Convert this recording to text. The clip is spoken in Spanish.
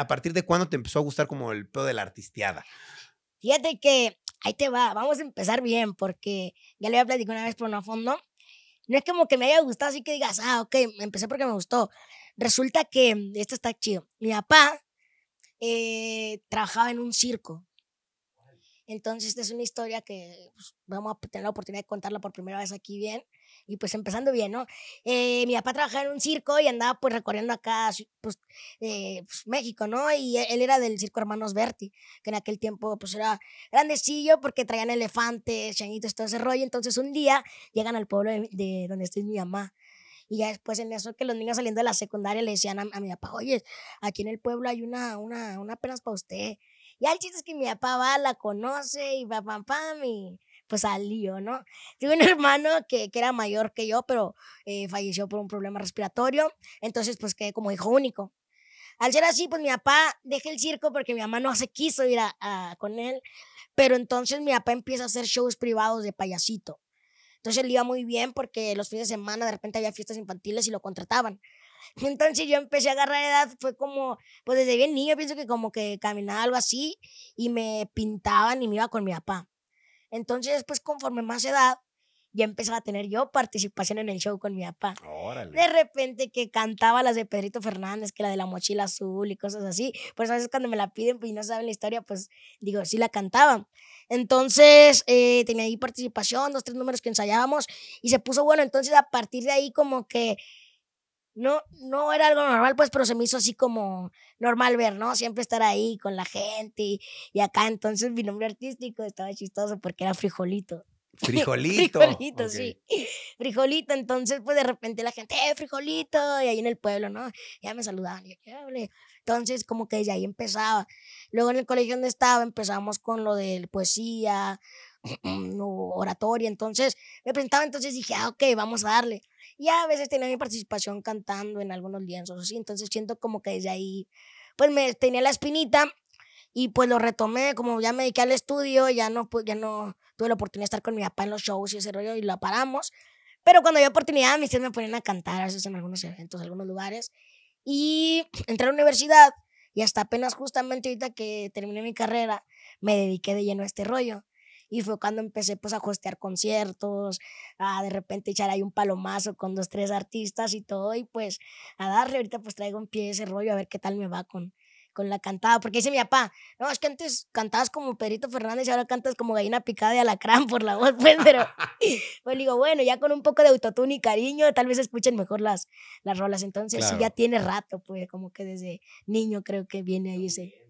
a partir de cuándo te empezó a gustar como el pedo de la artisteada? Fíjate que ahí te va, vamos a empezar bien, porque ya le a platicar una vez, por no a fondo. No es como que me haya gustado, así que digas, ah, ok, empecé porque me gustó. Resulta que esto está chido. Mi papá eh, trabajaba en un circo entonces, esta es una historia que pues, vamos a tener la oportunidad de contarla por primera vez aquí bien. Y pues empezando bien, ¿no? Eh, mi papá trabajaba en un circo y andaba pues recorriendo acá, pues, eh, pues, México, ¿no? Y él era del circo Hermanos Berti, que en aquel tiempo pues era grandecillo porque traían elefantes, changuitos, todo ese rollo. Entonces un día llegan al pueblo de, de donde estoy mi mamá y ya después en eso que los niños saliendo de la secundaria le decían a, mi papá, oye, aquí en el pueblo hay una, una, una apenas para usted. Y el chiste es que mi papá va, la conoce y va, pam, pam, y pues al lío, ¿no? Tengo un hermano que, que, era mayor que yo, pero eh, falleció por un problema respiratorio, entonces pues quedé como hijo único. Al ser así, pues mi papá deja el circo porque mi mamá no se quiso ir a, con él, pero entonces mi papá empieza a hacer shows privados de payasito. Entonces le iba muy bien porque los fines de semana de repente había fiestas infantiles y lo contrataban. Entonces yo empecé a agarrar edad, fue como, pues desde bien niño pienso que como que caminaba algo así y me pintaban y me iba con mi papá. Entonces, pues conforme más edad, ya empecé a tener yo participación en el show con mi papá. De repente que cantaba las de Pedrito Fernández, que la de la mochila azul y cosas así. Pues a veces cuando me la piden pues, y no saben la historia, pues digo, sí la cantaban. Entonces eh, tenía ahí participación, dos, tres números que ensayábamos y se puso bueno. Entonces a partir de ahí como que no, no era algo normal, pues, pero se me hizo así como normal ver, ¿no? Siempre estar ahí con la gente y acá entonces mi nombre artístico estaba chistoso porque era frijolito. Frijolito. frijolito, sí. Frijolito, entonces pues de repente la gente, ¡eh, frijolito! Y ahí en el pueblo, ¿no? Ya me saludaban. entonces como que desde ahí empezaba. Luego en el colegio donde estaba empezamos con lo de poesía, oratoria, entonces me presentaba, entonces dije, ah, ok, vamos a darle. Y a veces tenía mi participación cantando en algunos lienzos, así, entonces siento como que desde ahí, pues me tenía la espinita y pues lo retomé, como ya me dediqué al estudio, ya no, pues, ya no tuve la oportunidad de estar con mi papá en los shows y ese rollo y lo paramos. Pero cuando había oportunidad, mis tíos me ponían a cantar a veces en algunos eventos, en algunos lugares. Y entré a la universidad y hasta apenas justamente ahorita que terminé mi carrera, me dediqué de lleno a este rollo. Y fue cuando empecé pues a hostear conciertos, a de repente echar ahí un palomazo con dos, tres artistas y todo. Y pues a darle, ahorita pues traigo un pie ese rollo a ver qué tal me va con, con la cantada, porque dice mi papá, no, es que antes cantabas como perito Fernández y ahora cantas como gallina picada de alacrán por la voz, pues, pero pues digo, bueno, ya con un poco de autotune y cariño, tal vez escuchen mejor las, las rolas, entonces ya tiene rato, pues como que desde niño creo que viene ahí ese,